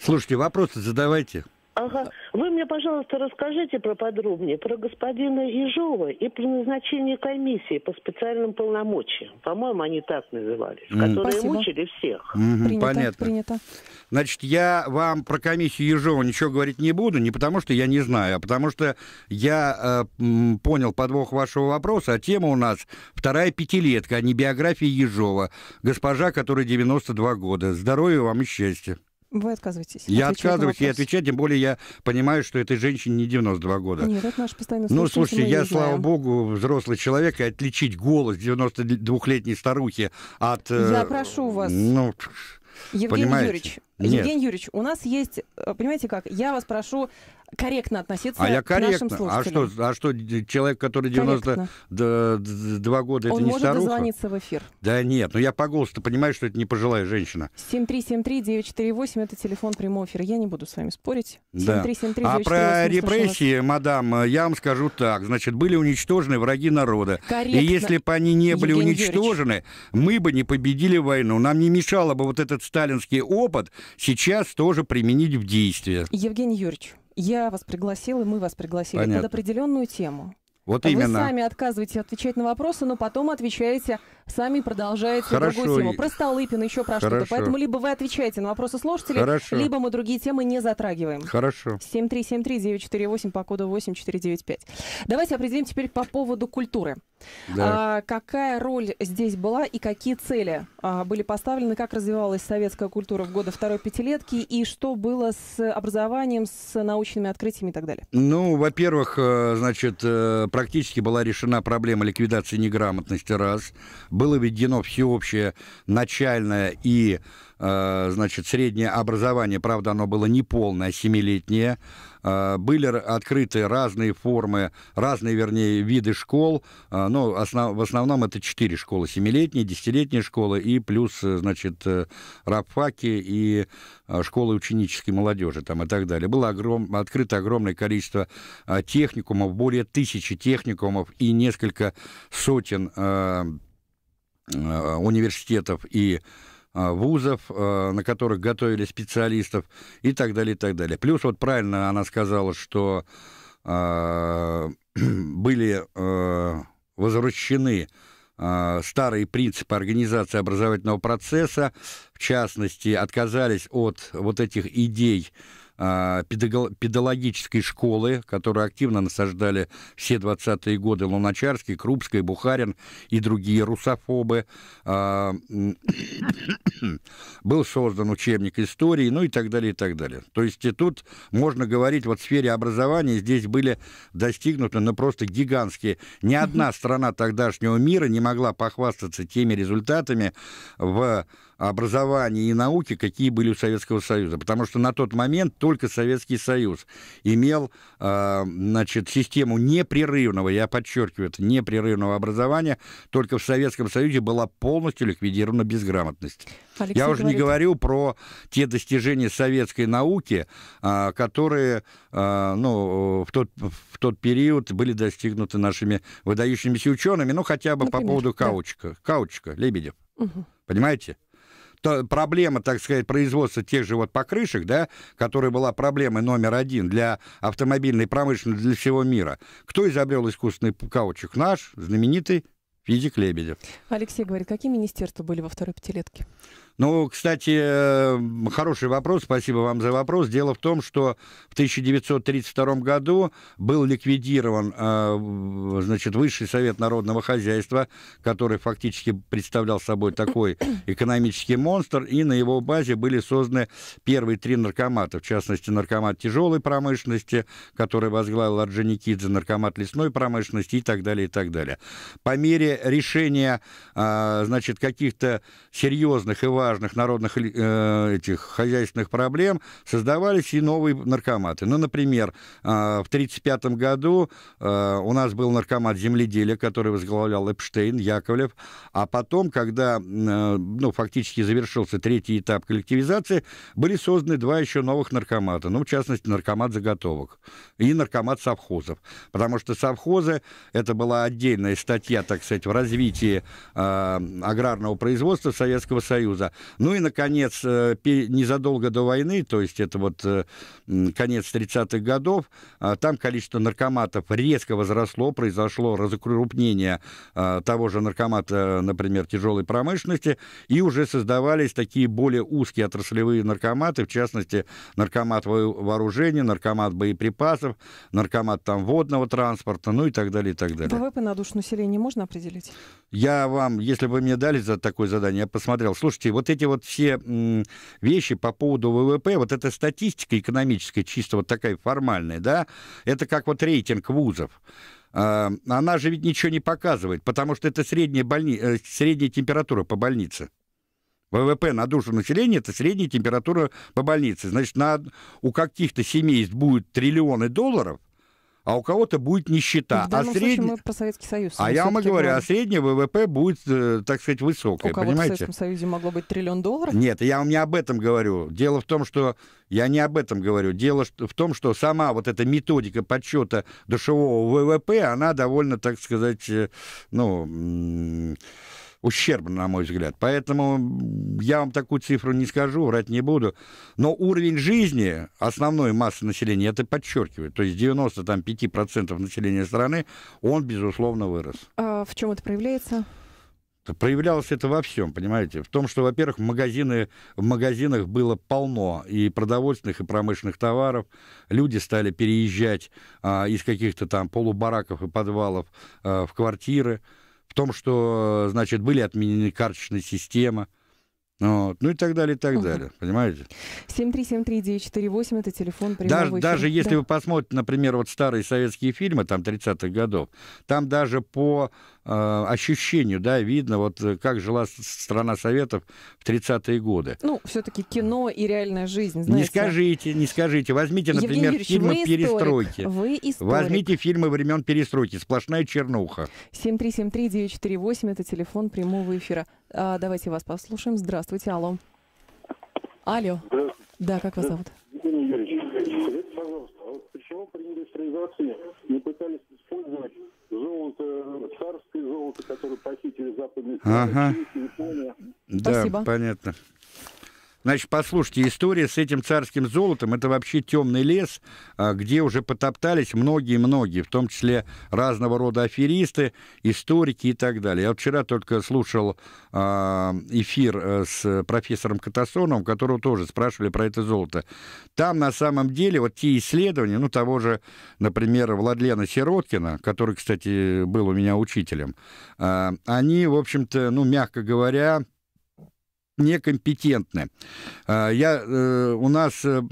Слушайте, вопросы задавайте. Ага. Вы мне, пожалуйста, расскажите про подробнее про господина Ежова и про назначение комиссии по специальным полномочиям. По-моему, они так назывались, mm. которые Спасибо. мучили всех. Mm-hmm, принято, понятно. Принято. Значит, я вам про комиссию Ежова ничего говорить не буду, не потому что я не знаю, а потому что я э, понял подвох вашего вопроса, а тема у нас вторая пятилетка, а не биография Ежова. Госпожа, которой 92 года. Здоровья вам и счастья. Вы отказываетесь? Я отказываюсь, я отвечаю, тем более я понимаю, что этой женщине не 92 года. Нет, это наш постоянный. Ну, слушайте, я, слава богу, взрослый человек, и отличить голос 92-летней старухи от... Я э, прошу вас. Ну, Евгений понимаете? Юрьевич, Нет. Евгений Юрьевич, у нас есть, э, понимаете как, я вас прошу корректно относиться а я корректно. к нашим а слушателям. А что, а что человек, который 92 корректно. года, это Он не старуха? Он может дозвониться в эфир. Да нет, но я по голосу понимаю, что это не пожилая женщина. 7373948, это телефон прямого эфира. Я не буду с вами спорить. Да. а про репрессии, мадам, э, я вам скажу так. Значит, были уничтожены враги народа. Корректно. И если бы они не были Евгений уничтожены, Юрьевич. мы бы не победили войну. Нам не мешало бы вот этот сталинский опыт сейчас тоже применить в действии. Евгений Юрьевич, я вас пригласила, мы вас пригласили Понятно. под определенную тему. Вот Вы именно. сами отказываете отвечать на вопросы, но потом отвечаете сами продолжаете Хорошо. другую тему. Про Столыпин, еще про что-то. Поэтому либо вы отвечаете на вопросы слушателей, Хорошо. либо мы другие темы не затрагиваем. Хорошо. 73-73-948 по коду 8495. Давайте определим теперь по поводу культуры. Да. А, какая роль здесь была и какие цели а, были поставлены, как развивалась советская культура в годы второй пятилетки и что было с образованием, с научными открытиями и так далее? Ну, во-первых, э, значит, э, практически была решена проблема ликвидации неграмотности раз было введено всеобщее начальное и э, значит, среднее образование, правда, оно было не полное, семилетнее. Э, были открыты разные формы, разные, вернее, виды школ. Э, но основ, в основном это четыре школы. Семилетние, десятилетние школы и плюс, значит, рабфаки и школы ученической молодежи там и так далее. Было огром, открыто огромное количество техникумов, более тысячи техникумов и несколько сотен Э, университетов и э, вузов, э, на которых готовили специалистов и так далее, и так далее. Плюс вот правильно она сказала, что были возвращены старые принципы организации образовательного процесса, в частности, отказались от вот этих идей а, педагогической школы, которую активно насаждали все 20-е годы Луначарский, Крупский, Бухарин и другие русофобы. А, был создан учебник истории, ну и так далее, и так далее. То есть и тут можно говорить, вот в сфере образования здесь были достигнуты, ну просто гигантские. Ни одна страна тогдашнего мира не могла похвастаться теми результатами в образования и науки, какие были у Советского Союза. Потому что на тот момент только Советский Союз имел э, значит, систему непрерывного, я подчеркиваю это, непрерывного образования. Только в Советском Союзе была полностью ликвидирована безграмотность. Алексей я уже говорит... не говорю про те достижения советской науки, э, которые э, ну, в, тот, в тот период были достигнуты нашими выдающимися учеными, ну хотя бы Например, по поводу каучка, да. каучка Лебедев. Угу. Понимаете? то проблема, так сказать, производства тех же вот покрышек, да, которая была проблемой номер один для автомобильной промышленности для всего мира. Кто изобрел искусственный каучук? Наш знаменитый физик Лебедев. Алексей говорит, какие министерства были во второй пятилетке? Ну, кстати, э, хороший вопрос, спасибо вам за вопрос. Дело в том, что в 1932 году был ликвидирован, э, значит, Высший Совет Народного Хозяйства, который фактически представлял собой такой экономический монстр, и на его базе были созданы первые три наркомата, в частности, наркомат тяжелой промышленности, который возглавил Орджоникидзе, наркомат лесной промышленности и так далее, и так далее. По мере решения, э, значит, каких-то серьезных и важных важных народных э, этих хозяйственных проблем создавались и новые наркоматы. Ну, например, э, в 1935 году э, у нас был наркомат земледелия, который возглавлял Эпштейн, Яковлев, а потом, когда, э, ну, фактически завершился третий этап коллективизации, были созданы два еще новых наркомата, ну, в частности, наркомат заготовок и наркомат совхозов, потому что совхозы, это была отдельная статья, так сказать, в развитии э, аграрного производства Советского Союза. Ну и, наконец, э, незадолго до войны, то есть это вот э, конец 30-х годов, э, там количество наркоматов резко возросло, произошло разукрупнение того же наркомата, например, тяжелой промышленности, и уже создавались такие более узкие отраслевые наркоматы, в частности, наркомат вооружения, наркомат боеприпасов, наркомат там водного транспорта, ну и так далее, и так типа далее. ВВП на душу населения можно определить? Я вам, если бы мне дали за такое задание, я посмотрел. Слушайте, вот вот эти вот все вещи по поводу ВВП, вот эта статистика экономическая, чисто вот такая формальная, да, это как вот рейтинг вузов а, она же ведь ничего не показывает, потому что это средняя, больни... Э, средняя температура по больнице. ВВП на душу населения – это средняя температура по больнице. Значит, на... у каких-то семейств будет триллионы долларов, а у кого-то будет нищета. Ну, в а сред... мы про Советский Союз. А я вам и говорю, говорим. а среднее ВВП будет, э, так сказать, высокое, у кого в Советском Союзе могло быть триллион долларов? Нет, я вам не об этом говорю. Дело в том, что... Я не об этом говорю. Дело в том, что сама вот эта методика подсчета душевого ВВП, она довольно, так сказать, э, ну ущербно, на мой взгляд. Поэтому я вам такую цифру не скажу, врать не буду. Но уровень жизни основной массы населения это подчеркиваю, То есть 95% населения страны, он, безусловно, вырос. А в чем это проявляется? Проявлялось это во всем, понимаете? В том, что, во-первых, магазины, в магазинах было полно и продовольственных, и промышленных товаров. Люди стали переезжать а, из каких-то там полубараков и подвалов а, в квартиры в том, что, э, значит, были отменены карточные системы вот. Ну и так далее, и так угу. далее. Понимаете? 7373948 это телефон прямого Даже, даже если да. вы посмотрите, например, вот старые советские фильмы, там, 30-х годов, там даже по Э, ощущению, да, видно, вот э, как жила страна Советов в 30-е годы. Ну, все-таки кино и реальная жизнь, знаете. Не скажите, не скажите. Возьмите, например, Евгений фильмы вы перестройки. Историк. Вы историк. Возьмите фильмы времен перестройки. Сплошная чернуха. 7373948, это телефон прямого эфира. А, давайте вас послушаем. Здравствуйте, алло. Алло. Здравствуйте. Да, как вас зовут? Евгений Юрьевич, скажите, пожалуйста, а вот почему при индустриализации не пытались использовать золото, царское золото, которое похитили западные ага. Япония. Спасибо. Да, понятно. Значит, послушайте, история с этим царским золотом, это вообще темный лес, а, где уже потоптались многие-многие, в том числе разного рода аферисты, историки и так далее. Я вчера только слушал а, эфир э, с профессором Катасоном, которого тоже спрашивали про это золото. Там на самом деле вот те исследования, ну, того же, например, Владлена Сироткина, который, кстати, был у меня учителем, а, они, в общем-то, ну, мягко говоря, некомпетентны. А, я, э, у нас э,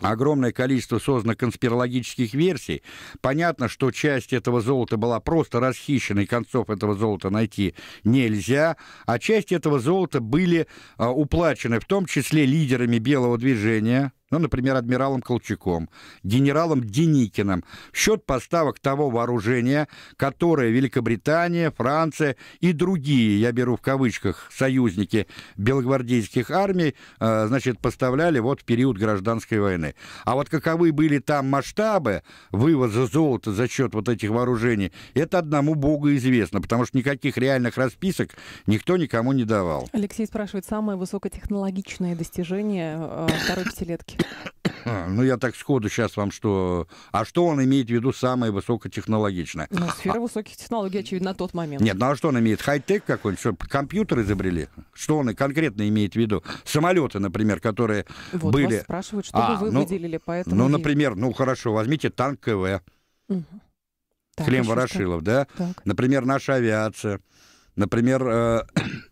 огромное количество создано конспирологических версий. Понятно, что часть этого золота была просто расхищена, и концов этого золота найти нельзя, а часть этого золота были а, уплачены, в том числе лидерами белого движения, ну, например, адмиралом Колчаком, генералом Деникиным, в счет поставок того вооружения, которое Великобритания, Франция и другие, я беру в кавычках, союзники белогвардейских армий, э, значит, поставляли вот в период гражданской войны. А вот каковы были там масштабы вывоза золота за счет вот этих вооружений, это одному богу известно, потому что никаких реальных расписок никто никому не давал. Алексей спрашивает, самое высокотехнологичное достижение э, второй пятилетки? Ну, я так сходу сейчас вам что... А что он имеет в виду самое высокотехнологичное? Ну, сфера а... высоких технологий, очевидно, на тот момент. Нет, ну а что он имеет? Хай-тек какой-нибудь? Что, компьютер изобрели? Что он конкретно имеет в виду? Самолеты, например, которые вот, были... Вот. спрашивают, что а, вы ну, выделили поэтому. этому Ну, например, ну хорошо, возьмите танк КВ. Угу. Так, а Ворошилов, что? да? Так. Например, наша авиация. Например, э...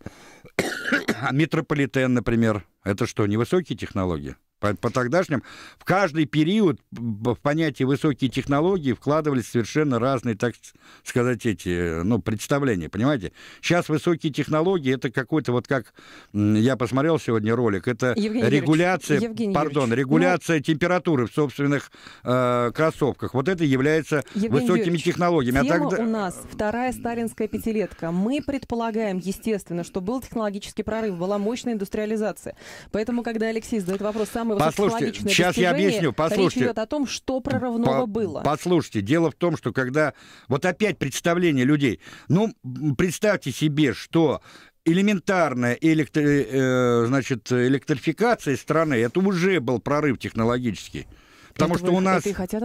метрополитен, например. Это что, невысокие технологии? по, по тогдашним, в каждый период в понятие высокие технологии вкладывались совершенно разные, так сказать, эти, ну, представления, понимаете? Сейчас высокие технологии, это какой-то вот как, я посмотрел сегодня ролик, это Евгений регуляция, Евгений пардон, ну регуляция ну... температуры в собственных э, кроссовках. Вот это является Евгений высокими Юрьевич, технологиями. А тема а тогда... у нас вторая сталинская пятилетка. Мы предполагаем, естественно, что был технологический прорыв, была мощная индустриализация. Поэтому, когда Алексей задает вопрос, самый самое послушайте, сейчас я объясню. Послушайте, речь идет о том, что прорывного по было. Послушайте, дело в том, что когда... Вот опять представление людей. Ну, представьте себе, что элементарная электри... Э, э, значит, электрификация страны, это уже был прорыв технологический. Потому это что вы, у нас...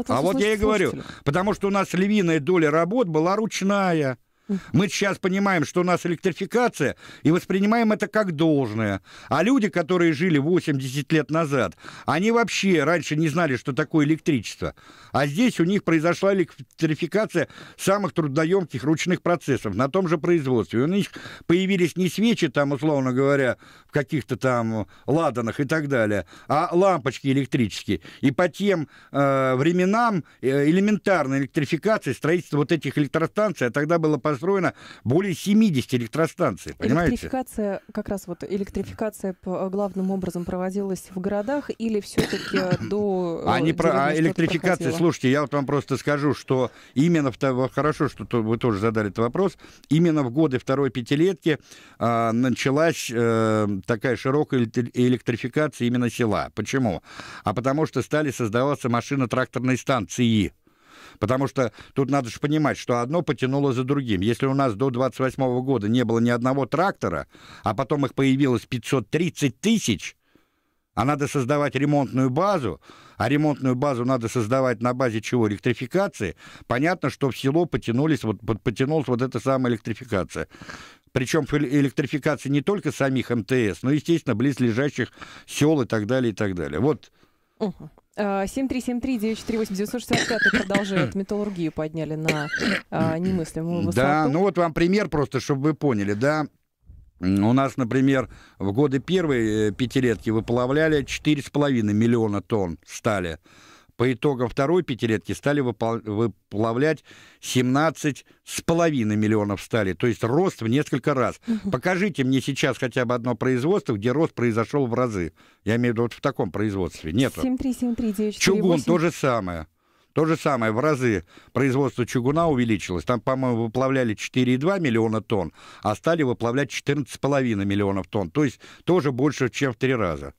а вот я и говорю, потому что у нас львиная доля работ была ручная. Мы сейчас понимаем, что у нас электрификация, и воспринимаем это как должное. А люди, которые жили 80 лет назад, они вообще раньше не знали, что такое электричество. А здесь у них произошла электрификация самых трудоемких ручных процессов на том же производстве. У них появились не свечи, там, условно говоря, в каких-то там ладанах и так далее, а лампочки электрические. И по тем э, временам э, элементарная электрификации, строительство вот этих электростанций, а тогда было по построено более 70 электростанций, понимаете? Электрификация, как раз вот электрификация э, главным образом проводилась в городах или все-таки до... А, э, не про, а электрификация, проходила? слушайте, я вот вам просто скажу, что именно, в, хорошо, что вы тоже задали этот вопрос, именно в годы второй пятилетки а, началась а, такая широкая электрификация именно села. Почему? А потому что стали создаваться машино-тракторные станции. Потому что тут надо же понимать, что одно потянуло за другим. Если у нас до 28 года не было ни одного трактора, а потом их появилось 530 тысяч, а надо создавать ремонтную базу, а ремонтную базу надо создавать на базе чего? Электрификации. Понятно, что в село потянулись, вот, потянулась вот эта самая электрификация. Причем электрификация не только самих МТС, но, естественно, близлежащих сел и так далее, и так далее. Вот. Угу. 7373948-965 э, продолжает. Металлургию подняли на а, немыслимую высоту. Да, ну вот вам пример просто, чтобы вы поняли, да. У нас, например, в годы первой э, пятилетки выплавляли 4,5 миллиона тонн стали по итогам второй пятилетки стали выплавлять 17,5 миллионов стали, то есть рост в несколько раз. Угу. Покажите мне сейчас хотя бы одно производство, где рост произошел в разы. Я имею в виду вот в таком производстве. Нет. 7373948. Чугун то же самое. То же самое, в разы производство чугуна увеличилось. Там, по-моему, выплавляли 4,2 миллиона тонн, а стали выплавлять 14,5 миллионов тонн. То есть тоже больше, чем в три раза.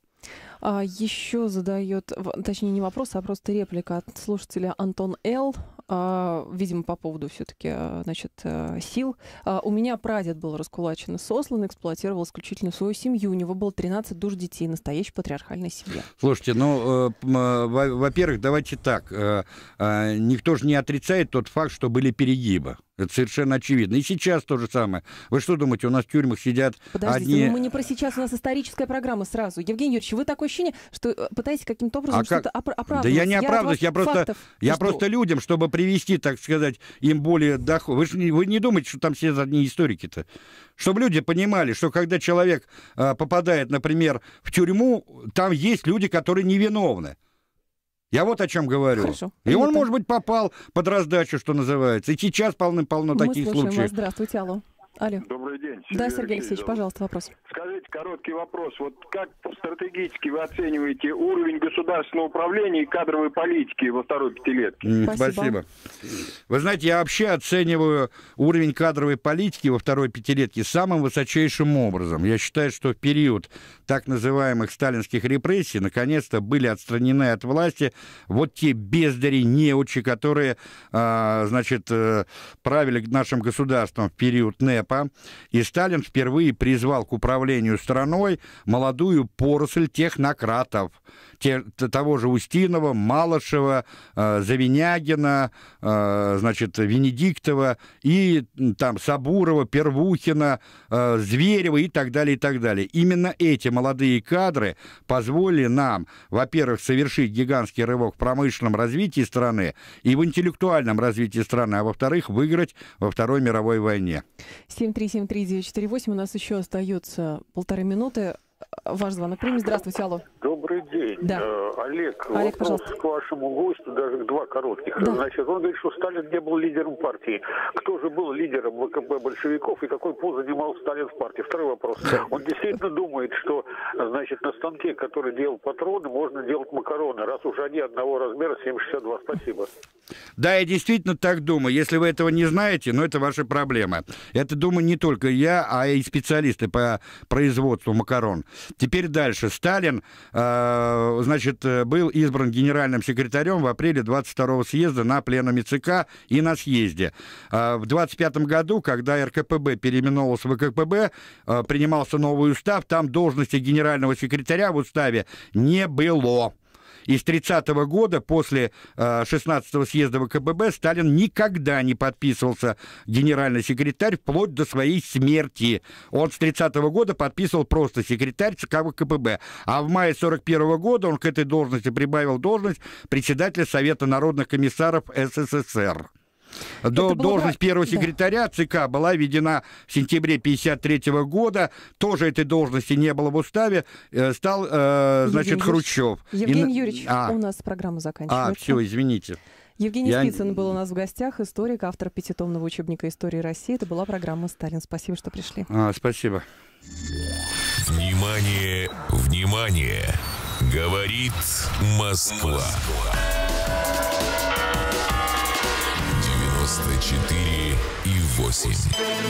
А, еще задает, точнее не вопрос, а просто реплика от слушателя Антон Л. А, видимо, по поводу все-таки, а, значит, а, сил. А, у меня прадед был раскулачен и сослан, эксплуатировал исключительно свою семью. У него было 13 душ детей, настоящей патриархальной семье. Слушайте, ну, э, а, во-первых, давайте так. Э, никто же не отрицает тот факт, что были перегибы. Это совершенно очевидно. И сейчас то же самое. Вы что думаете, у нас в тюрьмах сидят Подождите, одни... ну мы не про сейчас, у нас историческая программа сразу. Евгений Юрьевич, вы такое ощущение, что э, пытаетесь каким-то а образом а что-то как... оправдывать. Да я не оправдываюсь, я, просто, фактов. я что? просто людям, чтобы привести, так сказать, им более доход. Вы, же не, вы не думаете, что там сидят одни историки-то? Чтобы люди понимали, что когда человек э, попадает, например, в тюрьму, там есть люди, которые невиновны. Я вот о чем говорю. Хорошо. И Понятно. он, может быть, попал под раздачу, что называется. И сейчас полным-полно таких случаев. Вас. Здравствуйте, алло. Алло. Добрый день. Сергей да, Сергей Алексеевич, пожалуйста, вопрос. Скажите, короткий вопрос. Вот как стратегически вы оцениваете уровень государственного управления и кадровой политики во второй пятилетке? Спасибо. Спасибо. Вы знаете, я вообще оцениваю уровень кадровой политики во второй пятилетке самым высочайшим образом. Я считаю, что в период так называемых сталинских репрессий наконец-то были отстранены от власти вот те бездари, неучи, которые, а, значит, э, правили нашим государством в период НЭПа. И Сталин впервые призвал к управлению страной молодую поросль технократов – те, того же Устинова, Малышева, э, Завинягина, э, значит, Венедиктова и там Сабурова, Первухина, э, Зверева и так далее, и так далее. Именно эти молодые кадры позволили нам, во-первых, совершить гигантский рывок в промышленном развитии страны и в интеллектуальном развитии страны, а во-вторых, выиграть во Второй мировой войне. 7373948, у нас еще остается полторы минуты ваш звонок примем. Здравствуйте, алло. Добрый день. Да. Э, Олег, Олег, пожалуйста. к вашему гостю, даже два коротких. Да. Значит, он говорит, что Сталин не был лидером партии. Кто же был лидером ВКП большевиков и какой пол занимал Сталин в партии? Второй вопрос. Он действительно думает, что, значит, на станке, который делал патроны, можно делать макароны, раз уже они одного размера 7,62. Спасибо. Да, я действительно так думаю. Если вы этого не знаете, но ну, это ваша проблема. Это думаю не только я, а и специалисты по производству макарон. Теперь дальше. Сталин, э, значит, э, был избран генеральным секретарем в апреле 22-го съезда на пленуме ЦК и на съезде. Э, в 25 году, когда РКПБ переименовалось в КПБ, э, принимался новый устав, там должности генерального секретаря в уставе не было. И с 30 -го года, после 16-го э, съезда ВКБ, Сталин никогда не подписывался генеральный секретарь вплоть до своей смерти. Он с 30 -го года подписывал просто секретарь ЦК ВКПБ. А в мае 41 -го года он к этой должности прибавил должность председателя Совета народных комиссаров СССР. До, должность было... первого секретаря да. ЦК была введена в сентябре 1953 года. Тоже этой должности не было в уставе. Э, стал, э, значит, Евгений Хрущев. Евгений И... Юрьевич, а. у нас программа заканчивается. А, все, извините. Евгений Я... Спицын был у нас в гостях, историк, автор пятитомного учебника истории России. Это была программа «Сталин». Спасибо, что пришли. А, спасибо. Внимание, внимание! Говорит Москва. Москва. 4 и 8.